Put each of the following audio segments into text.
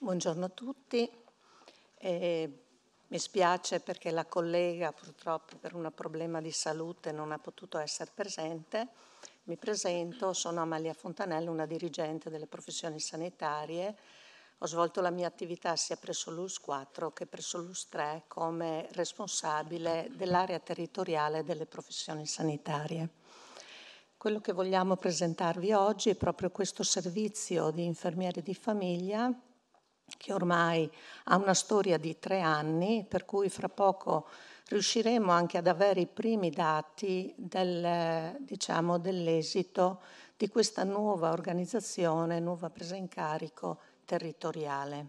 Buongiorno a tutti. Eh, mi spiace perché la collega purtroppo per un problema di salute non ha potuto essere presente. Mi presento, sono Amalia Fontanella, una dirigente delle professioni sanitarie. Ho svolto la mia attività sia presso l'US 4 che presso l'US 3 come responsabile dell'area territoriale delle professioni sanitarie. Quello che vogliamo presentarvi oggi è proprio questo servizio di infermieri di famiglia che ormai ha una storia di tre anni, per cui fra poco riusciremo anche ad avere i primi dati del, diciamo, dell'esito di questa nuova organizzazione, nuova presa in carico territoriale.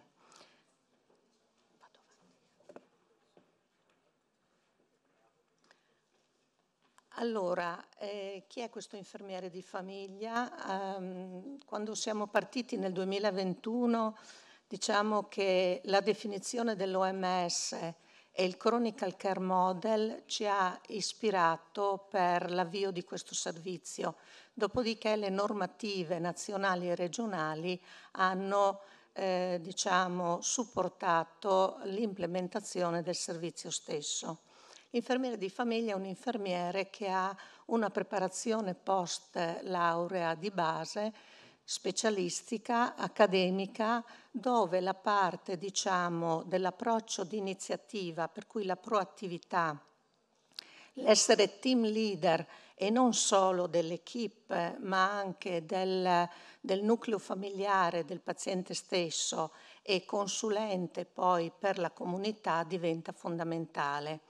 Allora, eh, chi è questo infermiere di famiglia? Um, quando siamo partiti nel 2021 Diciamo che la definizione dell'OMS e il Chronicle Care Model ci ha ispirato per l'avvio di questo servizio. Dopodiché le normative nazionali e regionali hanno eh, diciamo, supportato l'implementazione del servizio stesso. L'infermiere di famiglia è un infermiere che ha una preparazione post laurea di base specialistica, accademica, dove la parte diciamo, dell'approccio di iniziativa, per cui la proattività, l'essere team leader e non solo dell'equipe, ma anche del, del nucleo familiare del paziente stesso e consulente poi per la comunità diventa fondamentale.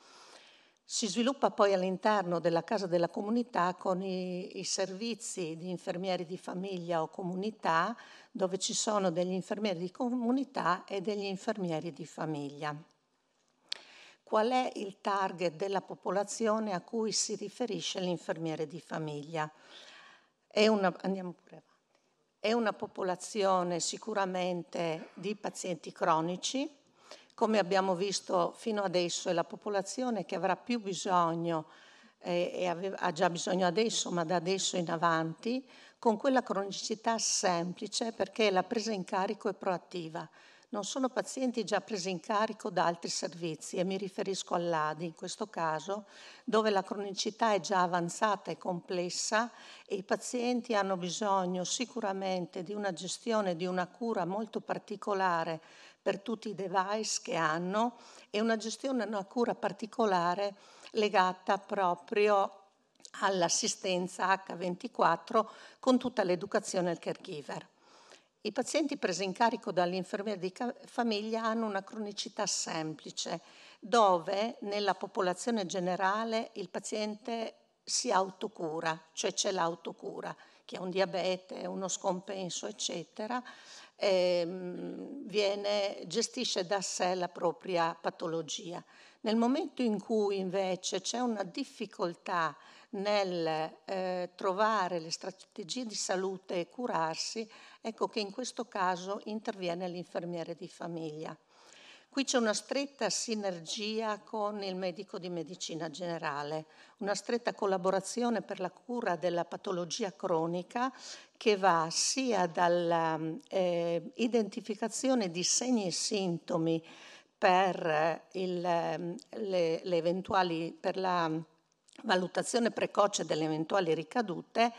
Si sviluppa poi all'interno della casa della comunità con i, i, servizi di infermieri di famiglia o comunità, dove ci sono degli infermieri di comunità e degli infermieri di famiglia. Qual è il target della popolazione a cui si riferisce l'infermiere di famiglia? È una, andiamo pure avanti. È una popolazione sicuramente di pazienti cronici, come abbiamo visto fino adesso, è la popolazione che avrà più bisogno, eh, e ha già bisogno adesso, ma da adesso in avanti, con quella cronicità semplice perché la presa in carico è proattiva. Non sono pazienti già presi in carico da altri servizi e mi riferisco all'ADI in questo caso, dove la cronicità è già avanzata e complessa e i pazienti hanno bisogno sicuramente di una gestione, di una cura molto particolare per tutti i device che hanno e una gestione, una cura particolare legata proprio all'assistenza H24 con tutta l'educazione al caregiver. I pazienti presi in carico dall'infermiera di famiglia hanno una cronicità semplice, dove nella popolazione generale il paziente si autocura, cioè c'è l'autocura, che ha un diabete, uno scompenso, eccetera, ehm, viene, gestisce da sé la propria patologia. Nel momento in cui invece c'è una difficoltà nel eh, trovare le strategie di salute e curarsi, ecco che in questo caso interviene l'infermiere di famiglia. Qui c'è una stretta sinergia con il medico di medicina generale, una stretta collaborazione per la cura della patologia cronica che va sia dall'identificazione eh, di segni e sintomi per, eh, il, ehm, le, le per la valutazione precoce delle eventuali ricadute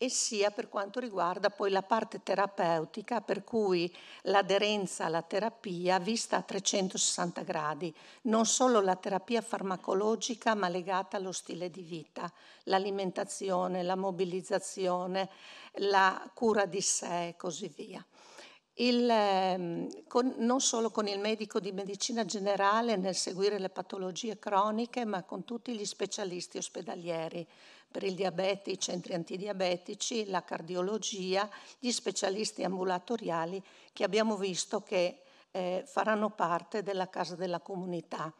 e sia per quanto riguarda poi la parte terapeutica, per cui l'aderenza alla terapia vista a 360 gradi, non solo la terapia farmacologica ma legata allo stile di vita, l'alimentazione, la mobilizzazione, la cura di sé e così via. Il, ehm, con, non solo con il medico di medicina generale nel seguire le patologie croniche, ma con tutti gli specialisti ospedalieri, per il diabete, i centri antidiabetici, la cardiologia, gli specialisti ambulatoriali che abbiamo visto che eh, faranno parte della Casa della Comunità.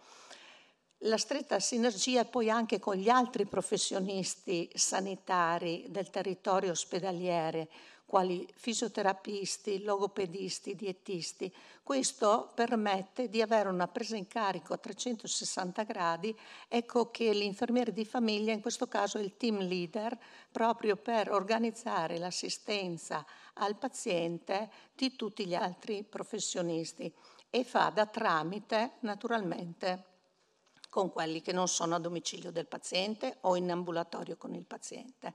La stretta sinergia poi anche con gli altri professionisti sanitari del territorio ospedaliere, quali fisioterapisti, logopedisti, dietisti. Questo permette di avere una presa in carico a 360 gradi, ecco che l'infermiere di famiglia, in questo caso il team leader, proprio per organizzare l'assistenza al paziente di tutti gli altri professionisti e fa da tramite naturalmente con quelli che non sono a domicilio del paziente o in ambulatorio con il paziente.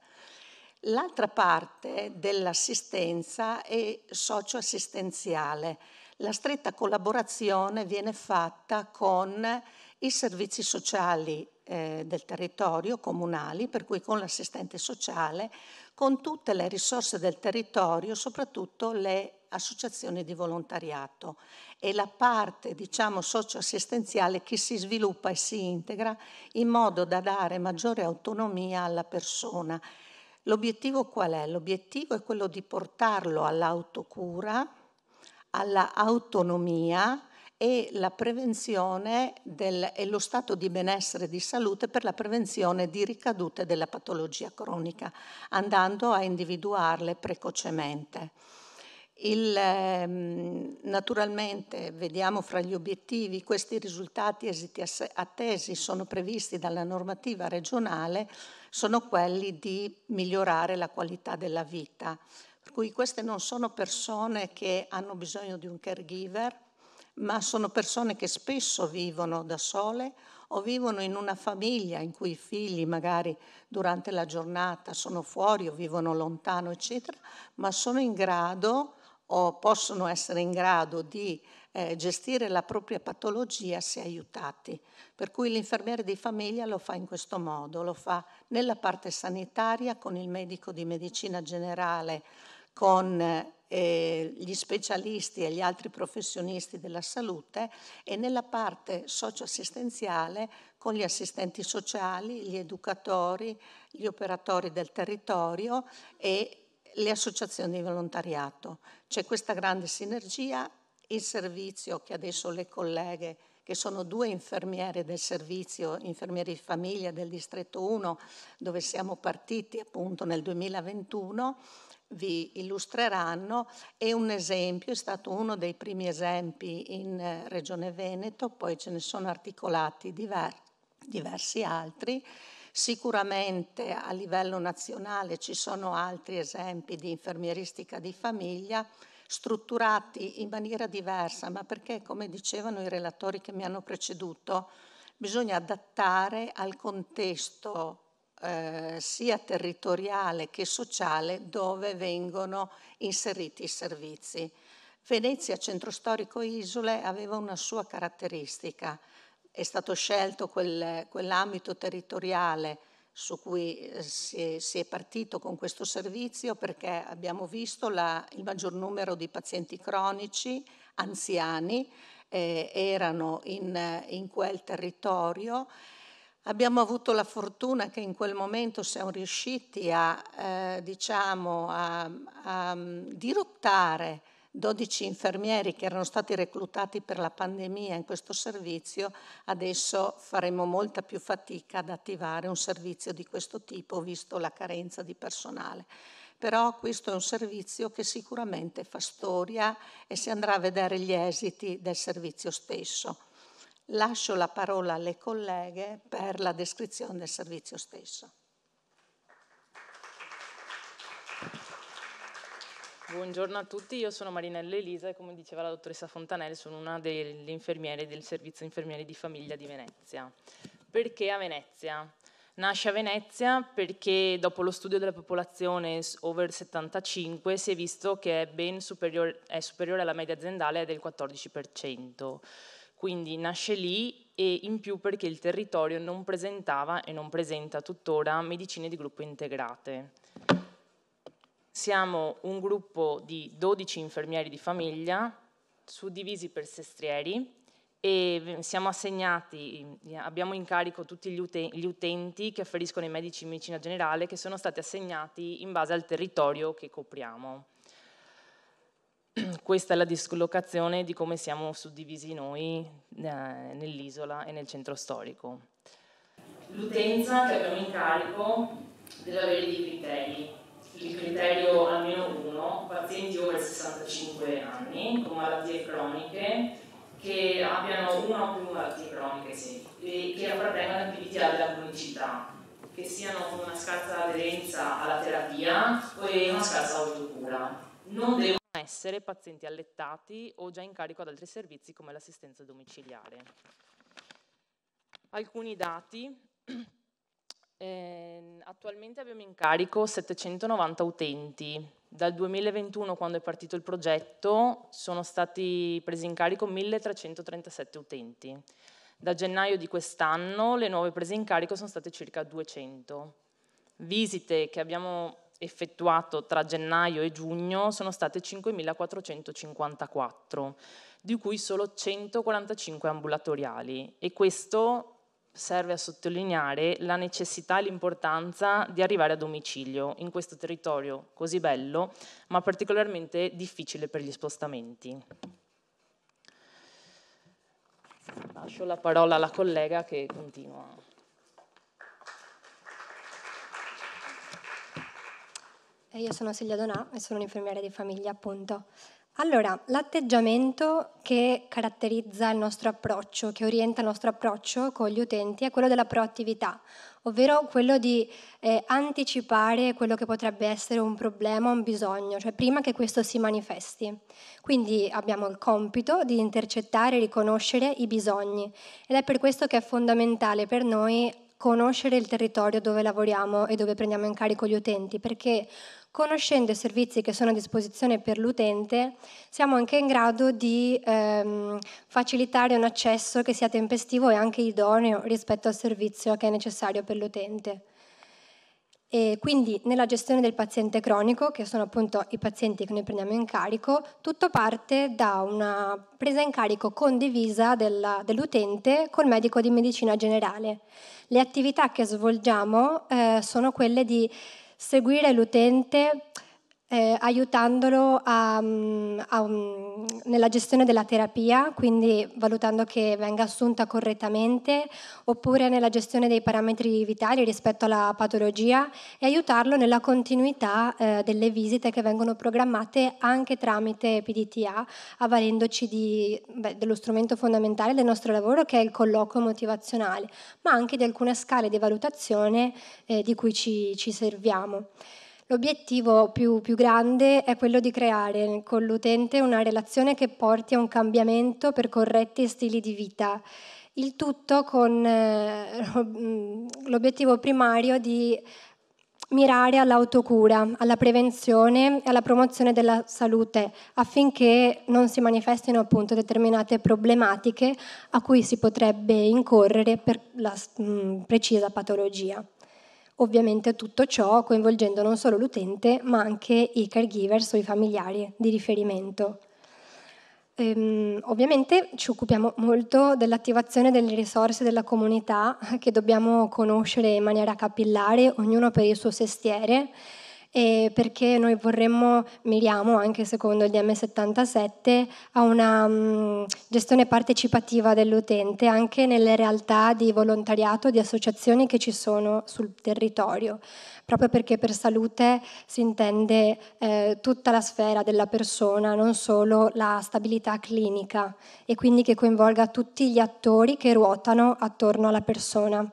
L'altra parte dell'assistenza è socioassistenziale. La stretta collaborazione viene fatta con i servizi sociali eh, del territorio comunali, per cui con l'assistente sociale, con tutte le risorse del territorio, soprattutto le associazioni di volontariato e la parte diciamo socioassistenziale che si sviluppa e si integra in modo da dare maggiore autonomia alla persona L'obiettivo qual è? L'obiettivo è quello di portarlo all'autocura, alla autonomia e, del, e lo stato di benessere e di salute per la prevenzione di ricadute della patologia cronica, andando a individuarle precocemente. Il, ehm, naturalmente vediamo fra gli obiettivi questi risultati esiti attesi sono previsti dalla normativa regionale, sono quelli di migliorare la qualità della vita. Per cui queste non sono persone che hanno bisogno di un caregiver, ma sono persone che spesso vivono da sole o vivono in una famiglia in cui i figli magari durante la giornata sono fuori o vivono lontano, eccetera, ma sono in grado o possono essere in grado di eh, gestire la propria patologia se aiutati. Per cui l'infermiere di famiglia lo fa in questo modo, lo fa nella parte sanitaria con il medico di medicina generale, con eh, gli specialisti e gli altri professionisti della salute e nella parte socioassistenziale con gli assistenti sociali, gli educatori, gli operatori del territorio e le associazioni di volontariato. C'è questa grande sinergia, il servizio che adesso le colleghe, che sono due infermiere del servizio, infermieri di famiglia del distretto 1, dove siamo partiti appunto nel 2021, vi illustreranno. È un esempio, è stato uno dei primi esempi in eh, Regione Veneto, poi ce ne sono articolati diver- diversi altri Sicuramente a livello nazionale ci sono altri esempi di infermieristica di famiglia strutturati in maniera diversa, ma perché, come dicevano i relatori che mi hanno preceduto, bisogna adattare al contesto eh, sia territoriale che sociale dove vengono inseriti i servizi. Venezia, centro storico isole, aveva una sua caratteristica, è stato scelto quel, quell'ambito territoriale su cui eh, si è, si è, partito con questo servizio perché abbiamo visto la, il maggior numero di pazienti cronici, anziani, eh, erano in, in quel territorio. Abbiamo avuto la fortuna che in quel momento siamo riusciti a, eh, diciamo, a, a mm, dirottare 12 infermieri che erano stati reclutati per la pandemia in questo servizio, adesso faremo molta più fatica ad attivare un servizio di questo tipo, visto la carenza di personale però questo è un servizio che sicuramente fa storia e si andrà a vedere gli esiti del servizio stesso. Lascio la parola alle colleghe per la descrizione del servizio stesso. Buongiorno a tutti, io sono Marinella Elisa e come diceva la dottoressa Fontanelle sono una delle infermiere del servizio infermieri di famiglia di Venezia. Perché a Venezia? Nasce a Venezia perché dopo lo studio della popolazione over 75 si è visto che è ben superiore, è superiore alla media aziendale del 14%, quindi nasce lì e in più perché il territorio non presentava e non presenta tuttora medicine di gruppo integrate siamo un gruppo di 12 infermieri di famiglia suddivisi per sestrieri e siamo assegnati, abbiamo in carico tutti gli, utenti che afferiscono ai medici in medicina generale che sono stati assegnati in base al territorio che copriamo. Questa è la dislocazione di come siamo suddivisi noi eh, nell'isola e nel centro storico. L'utenza che abbiamo in carico deve avere dei criteri il criterio almeno uno, pazienti over 65 anni con malattie croniche che abbiano una o più malattie croniche sì, e che appartengano all'attività della cronicità, che siano con una scarsa aderenza alla terapia e una scarsa autocura. Non devono essere pazienti allettati o già in carico ad altri servizi come l'assistenza domiciliare. Alcuni dati Eh, attualmente abbiamo in carico 790 utenti. Dal 2021, quando è partito il progetto, sono stati presi in carico 1337 utenti. Da gennaio di quest'anno le nuove prese in carico sono state circa 200. Visite che abbiamo effettuato tra gennaio e giugno sono state 5.454, di cui solo 145 ambulatoriali e questo serve a sottolineare la necessità e l'importanza di arrivare a domicilio in questo territorio così bello, ma particolarmente difficile per gli spostamenti. Lascio la parola alla collega che continua. Eh, io sono Silvia Donà e sono un'infermiera di famiglia, appunto. Allora, l'atteggiamento che caratterizza il nostro approccio, che orienta il nostro approccio con gli utenti, è quello della proattività, ovvero quello di eh, anticipare quello che potrebbe essere un problema un bisogno, cioè prima che questo si manifesti. Quindi abbiamo il compito di intercettare e riconoscere i bisogni ed è per questo che è fondamentale per noi conoscere il territorio dove lavoriamo e dove prendiamo in carico gli utenti, perché conoscendo i servizi che sono a disposizione per l'utente siamo anche in grado di ehm, facilitare un accesso che sia tempestivo e anche idoneo rispetto al servizio che è necessario per l'utente. E quindi nella gestione del paziente cronico, che sono appunto i pazienti che noi prendiamo in carico, tutto parte da una presa in carico condivisa della, dell'utente col medico di medicina generale. Le attività che svolgiamo eh, sono quelle di seguire l'utente eh, aiutandolo a, mm, a, mm, nella gestione della terapia, quindi valutando che venga assunta correttamente, oppure nella gestione dei parametri vitali rispetto alla patologia e aiutarlo nella continuità eh, delle visite che vengono programmate anche tramite PDTA, avvalendoci di, beh, dello strumento fondamentale del nostro lavoro che è il colloquio motivazionale, ma anche di alcune scale di valutazione eh, di cui ci, ci serviamo. L'obiettivo più, più, grande è quello di creare con l'utente una relazione che porti a un cambiamento per corretti stili di vita. Il tutto con eh, l'obiettivo primario di mirare all'autocura, alla prevenzione e alla promozione della salute affinché non si manifestino appunto determinate problematiche a cui si potrebbe incorrere per la mh, precisa patologia ovviamente tutto ciò coinvolgendo non solo l'utente ma anche i caregivers o i familiari di riferimento. Ehm, ovviamente ci occupiamo molto dell'attivazione delle risorse della comunità che dobbiamo conoscere in maniera capillare, ognuno per il suo sestiere e perché noi vorremmo, miriamo anche secondo il DM77, a una mh, mm, gestione partecipativa dell'utente anche nelle realtà di volontariato, di associazioni che ci sono sul territorio, proprio perché per salute si intende eh, tutta la sfera della persona, non solo la stabilità clinica e quindi che coinvolga tutti gli attori che ruotano attorno alla persona.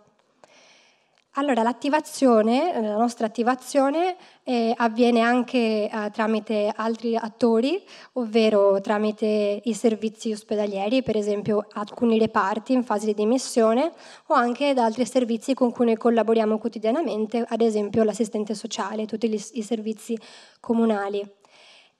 Allora, l'attivazione, eh, la nostra attivazione eh, avviene anche eh, tramite altri attori, ovvero tramite i servizi ospedalieri, per esempio alcuni reparti in fase di dimissione, o anche da altri servizi con cui noi collaboriamo quotidianamente, ad esempio l'assistente sociale, tutti gli, i servizi comunali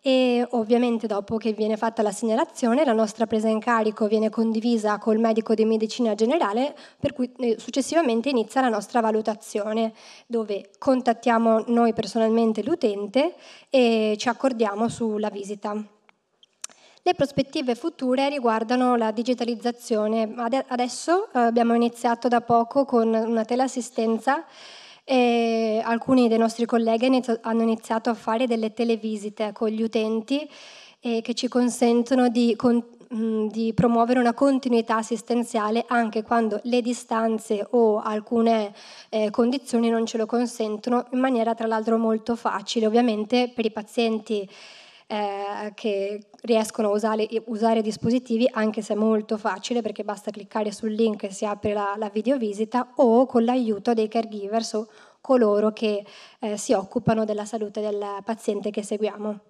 e ovviamente dopo che viene fatta la segnalazione la nostra presa in carico viene condivisa col medico di medicina generale per cui eh, successivamente inizia la nostra valutazione dove contattiamo noi personalmente l'utente e ci accordiamo sulla visita. Le prospettive future riguardano la digitalizzazione. Adesso eh, abbiamo iniziato da poco con una teleassistenza e alcuni dei nostri colleghi hanno iniziato a fare delle televisite con gli utenti eh, che ci consentono di, con, mh, di, promuovere una continuità assistenziale anche quando le distanze o alcune eh, condizioni non ce lo consentono, in maniera tra l'altro molto facile, ovviamente per i pazienti eh, che riescono a usare, usare, dispositivi anche se è molto facile perché basta cliccare sul link e si apre la, la videovisita o con l'aiuto dei caregivers o coloro che eh, si occupano della salute del paziente che seguiamo.